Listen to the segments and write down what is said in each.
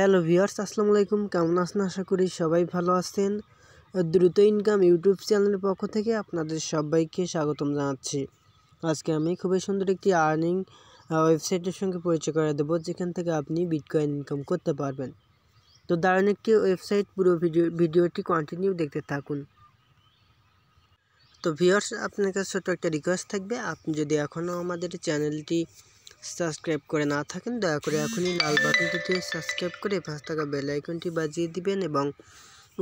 hello viewers আসসালামু আলাইকুম কেমন আছেন আশা করি সবাই ভালো আছেন দ্রুত ইনকাম ইউটিউব চ্যানেলের পক্ষ থেকে আপনাদের সবাইকে স্বাগতম জানাচ্ছি আজকে আমি খুবই সুন্দর একটি আর্নিং ওয়েবসাইটের সঙ্গে পরিচয় করে দেবো যেখান থেকে আপনি বিটকয়েন ইনকাম করতে পারবেন তো দারুণ একটি ওয়েবসাইট পুরো ভিডিও ভিডিওটি কন্টিনিউ দেখতে থাকুন তো ভিওর্স আপনার কাছে ছোটো একটা রিকোয়েস্ট থাকবে আপনি যদি এখনও আমাদের চ্যানেলটি সাবস্ক্রাইব করে না থাকেন দয়া করে এখনই লাল বাটনটিতে সাবস্ক্রাইব করে পাঁচ টাকা বেল আইকনটি বাজিয়ে দিবেন এবং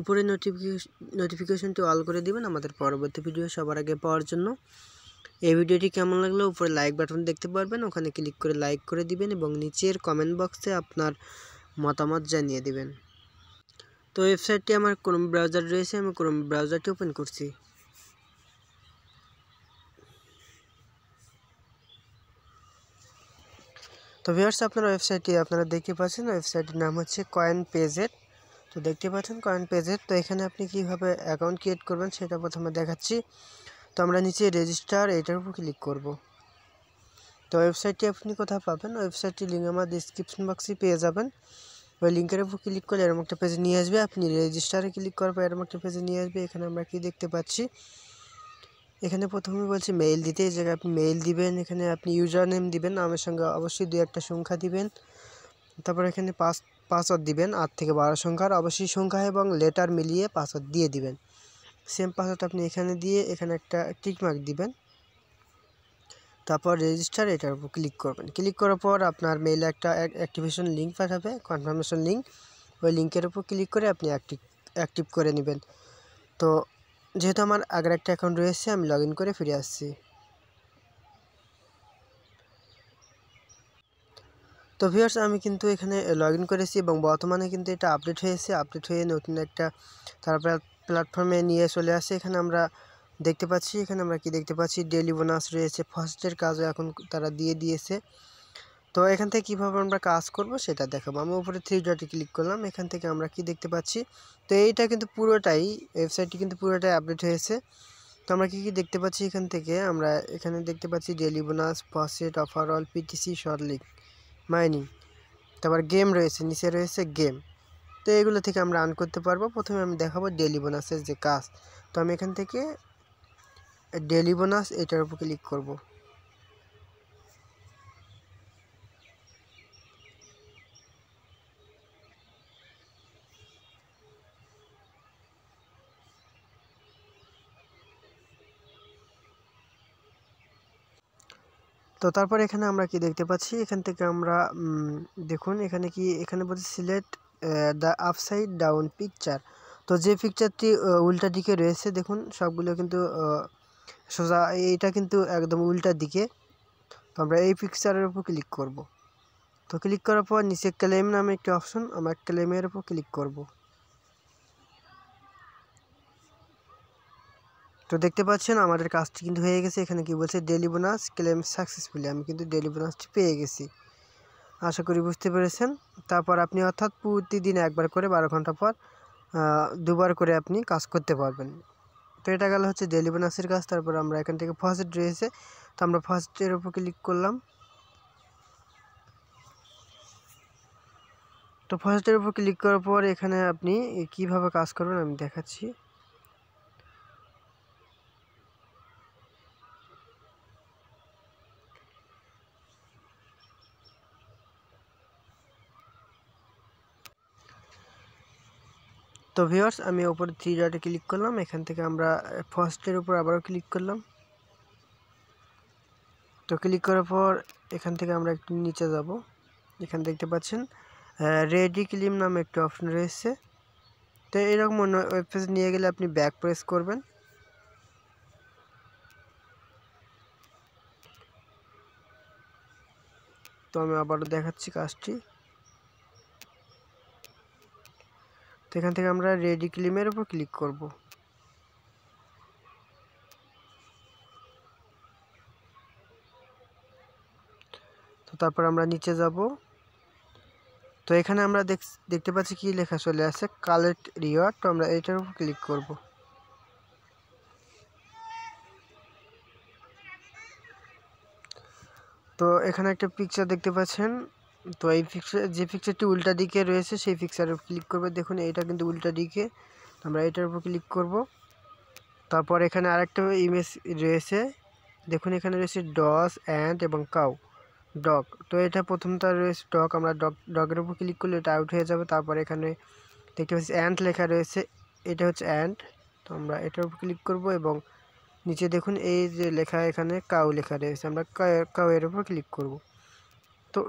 উপরে নোটিফিকেশন নোটিফিকেশনটি অল করে দিবেন আমাদের পরবর্তী ভিডিও সবার আগে পাওয়ার জন্য এই ভিডিওটি কেমন লাগলো উপরে লাইক বাটন দেখতে পারবেন ওখানে ক্লিক করে লাইক করে দিবেন এবং নিচের কমেন্ট বক্সে আপনার মতামত জানিয়ে দিবেন তো ওয়েবসাইটটি আমার ক্রোম ব্রাউজার রয়েছে আমি ক্রোম ব্রাউজারটি ওপেন করছি তো ভিউয়ার্স আপনারা ওয়েবসাইটটি আপনারা দেখতে পাচ্ছেন ওয়েবসাইটের নাম হচ্ছে কয়েন পেজেট তো দেখতে পাচ্ছেন কয়েন পেজেট তো এখানে আপনি কিভাবে অ্যাকাউন্ট ক্রিয়েট করবেন সেটা প্রথমে দেখাচ্ছি তো আমরা নিচে রেজিস্টার এটার উপর ক্লিক করব তো ওয়েবসাইটে আপনি কথা পাবেন ওয়েবসাইটের লিংক আমার डिस्क्रिप्शन বক্সেই পেয়ে যাবেন ওই লিংকের উপর ক্লিক করে এরম একটা পেজ নিয়ে আসবে আপনি রেজিস্টারে ক্লিক করবে এরম একটা পেজ নিয়ে আসবে এখানে আমরা কি দেখতে পাচ্ছি এখানে প্রথমে বলছি মেইল দিতে যে আপনি মেইল দিবেন এখানে আপনি ইউজার নেম দিবেন নামের সঙ্গে অবশ্যই দু একটা সংখ্যা দিবেন তারপর এখানে পাস পাসওয়ার্ড দিবেন আট থেকে বারো সংখ্যার অবশ্যই সংখ্যা এবং লেটার মিলিয়ে পাসওয়ার্ড দিয়ে দিবেন সেম পাসওয়ার্ড আপনি এখানে দিয়ে এখানে একটা টিকমার্ক দিবেন তারপর রেজিস্টার এটার উপর ক্লিক করবেন ক্লিক করার পর আপনার মেইলে একটা অ্যাক্টিভেশন লিঙ্ক পাঠাবে কনফার্মেশন লিঙ্ক ওই লিঙ্কের উপর ক্লিক করে আপনি অ্যাক্টিভ অ্যাক্টিভ করে নেবেন তো যেহেতু আমার আগের একটা অ্যাকাউন্ট রয়েছে আমি লগ করে ফিরে আসছি তো ভিউয়ার্স আমি কিন্তু এখানে লগ করেছি এবং বর্তমানে কিন্তু এটা আপডেট হয়েছে আপডেট হয়ে নতুন একটা তারা প্ল্যাটফর্মে নিয়ে চলে আসে এখানে আমরা দেখতে পাচ্ছি এখানে আমরা কি দেখতে পাচ্ছি ডেলি বোনাস রয়েছে ফার্স্টের কাজও এখন তারা দিয়ে দিয়েছে তো এখান থেকে কীভাবে আমরা কাজ করব সেটা দেখাবো আমি উপরে থ্রি ডটে ক্লিক করলাম এখান থেকে আমরা কি দেখতে পাচ্ছি তো এইটা কিন্তু পুরোটাই ওয়েবসাইটটি কিন্তু পুরোটাই আপডেট হয়েছে তো আমরা কী কী দেখতে পাচ্ছি এখান থেকে আমরা এখানে দেখতে পাচ্ছি daily bonus faucet offerwall PTC shortlink mining তারপর গেম রয়েছে নিচে রয়েছে গেম তো এগুলো থেকে আমরা আর্ন করতে পারবো প্রথমে আমি দেখাবো ডেলি বোনাসের যে কাজ তো আমি এখান থেকে ডেলি বোনাস এটার উপর ক্লিক করবো তো তারপর এখানে আমরা কি দেখতে পাচ্ছি এখান থেকে আমরা দেখুন এখানে কি এখানে বলছে select the upside down picture তো যে পিকচারটি উল্টা দিকে রয়েছে দেখুন সবগুলো কিন্তু সোজা এইটা কিন্তু একদম উল্টা দিকে তো আমরা এই পিকচারের উপর ক্লিক করব তো ক্লিক করার পর নিচে ক্লেম নামে একটি অপশন আমরা ক্লেমের উপর ক্লিক করব তো দেখতে পাচ্ছেন আমাদের কাজটি কিন্তু হয়ে গেছে এখানে কি বলছে ডেলি বোনাস ক্লেম সাকসেসফুলি আমি কিন্তু ডেলি বোনাসটি পেয়ে গেছি আশা করি বুঝতে পেরেছেন তারপর আপনি অর্থাৎ প্রতিদিন একবার করে বারো ঘন্টা পর দুবার করে আপনি কাজ করতে পারবেন তো এটা গেল হচ্ছে ডেলি বোনাসের কাজ তারপর আমরা এখান থেকে ফার্স্ট ড্রেসে তো আমরা ফার্স্টের উপর ক্লিক করলাম তো ফার্স্টের উপর ক্লিক করার পর এখানে আপনি কিভাবে কাজ করবেন আমি দেখাচ্ছি তো ভিওর্স আমি ওপরে থ্রি ডটে ক্লিক করলাম এখান থেকে আমরা ফার্স্টের উপর আবারও ক্লিক করলাম তো ক্লিক করার পর এখান থেকে আমরা একটু নিচে যাব এখানে দেখতে পাচ্ছেন রেডি ক্লিম নামে একটি অপশন রয়েছে তো এরকম অন্য ওয়েবসাইট নিয়ে গেলে আপনি ব্যাক প্রেস করবেন তো আমি আবারও দেখাচ্ছি কাজটি তো এখান থেকে আমরা রেডি ক্লিমের উপর ক্লিক করব তো তারপর আমরা নিচে যাব তো এখানে আমরা দেখতে পাচ্ছি কি লেখা চলে আছে কালেক্ট রিওয়ার্ড তো আমরা এটার উপর ক্লিক করব তো এখানে একটা পিকচার দেখতে পাচ্ছেন তো এই ফিক্সচার যে ফিক্সচারটি উল্টা দিকে রয়েছে সেই ফিক্সচারে ক্লিক করবে দেখুন এটা কিন্তু উল্টা দিকে আমরা এটার উপর ক্লিক করব তারপর এখানে আরেকটা ইমেজ রয়েছে দেখুন এখানে রয়েছে ডস এন্ড এবং কাউ ডগ তো এইটা প্রথম তার ডগ আমরা ডগের উপর ক্লিক করলে এটা আউট হয়ে যাবে তারপর এখানে দেখতে পাচ্ছি এন্ড লেখা রয়েছে এটা হচ্ছে এন্ড তো আমরা এটার উপর ক্লিক করব এবং নিচে দেখুন এই যে লেখা এখানে কাউ লেখা রয়েছে আমরা কাউ এর উপর ক্লিক করব তো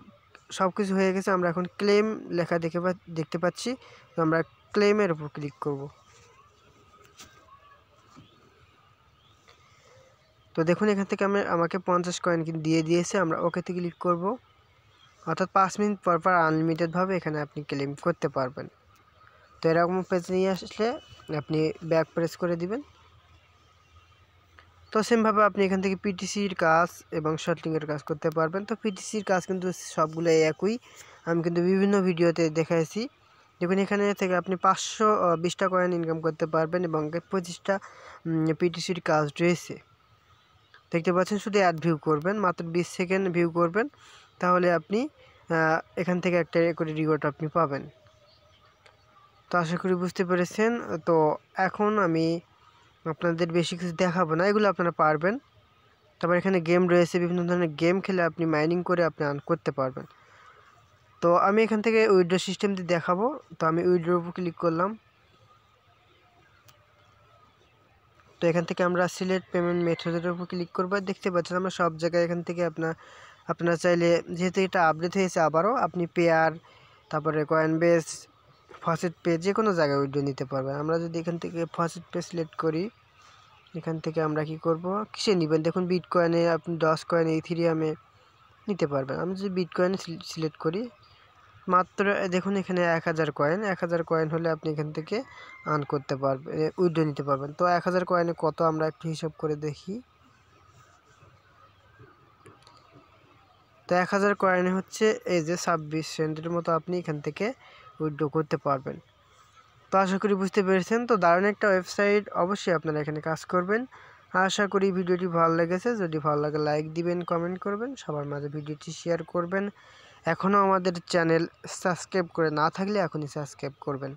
সব কিছু হয়ে গেছে আমরা এখন ক্লেম লেখা দেখে দেখতে পাচ্ছি তো আমরা ক্লেমের উপর ক্লিক করব তো দেখুন এখান থেকে আমি আমাকে পঞ্চাশ কয়েন দিয়ে দিয়েছে আমরা ওকেতে ক্লিক করব অর্থাৎ পাঁচ মিনিট পর পর আনলিমিটেডভাবে এখানে আপনি ক্লেম করতে পারবেন তো এরকম পেজ নিয়ে আসলে আপনি ব্যাক প্রেস করে দিবেন তো সেমভাবে আপনি এখান থেকে পিটিসির কাজ এবং শর্টিংয়ের কাজ করতে পারবেন তো পিটিসির কাজ কিন্তু সবগুলো একই আমি কিন্তু বিভিন্ন ভিডিওতে দেখাইছি দেখুন এখানে থেকে আপনি পাঁচশো বিশটা কয়েন ইনকাম করতে পারবেন এবং পঁচিশটা পিটিসির কাজ রয়েছে দেখতে পাচ্ছেন শুধু অ্যাড ভিউ করবেন মাত্র বিশ সেকেন্ড ভিউ করবেন তাহলে আপনি এখান থেকে একটা করে রিওয়ার্ড আপনি পাবেন তো আশা করি বুঝতে পেরেছেন তো এখন আমি আপনাদের বেশি কিছু দেখাবো না এগুলো আপনারা পারবেন তবে এখানে গেম রয়েছে বিভিন্ন ধরনের গেম খেলে আপনি মাইনিং করে আপনি আর্ন করতে পারবেন তো আমি এখান থেকে উইথড্র সিস্টেমটি দেখাবো তো আমি উইথড্রর উপর ক্লিক করলাম তো এখান থেকে আমরা সিলেক্ট পেমেন্ট মেথড এর উপর ক্লিক করব দেখতে পাচ্ছেন আমরা সব জায়গায় এখান থেকে আপনি আপনার চাইলে যেহেতু এটা আপডেট হয়েছে আবারো আপনি পেয়ার তারপরে কয়েন বেস ফসেট পে যে কোনো জায়গায় উইড্রো নিতে পারবেন আমরা যদি এখান থেকে ফসেট পে সিলেক্ট করি এখান থেকে আমরা কি করব কিসে নেবেন দেখুন বিট কয়েনে আপনি দশ কয়েন এই ইথিরিয়ামে নিতে পারবেন আমি যদি বিট কয়েন সিলেক্ট করি মাত্র দেখুন এখানে এক হাজার কয়েন এক হাজার কয়েন হলে আপনি এখান থেকে আর্ন করতে পারবেন উইড্রো নিতে পারবেন তো এক হাজার কয়েনে কত আমরা একটু হিসাব করে দেখি তো এক হাজার কয়েনে হচ্ছে এই যে ছাব্বিশ সেন্টের মতো আপনি এখান থেকে উইথড্র করতে পারবেন তো আশা করি বুঝতে পেরেছেন তো দারুণ একটা ওয়েবসাইট অবশ্যই আপনারা এখানে কাজ করবেন আশা করি ভিডিওটি ভালো লেগেছে যদি ভালো লাগে লাইক দিবেন কমেন্ট করবেন সবার মাঝে ভিডিওটি শেয়ার করবেন এখনও আমাদের চ্যানেল সাবস্ক্রাইব করে না থাকলে এখনই সাবস্ক্রাইব করবেন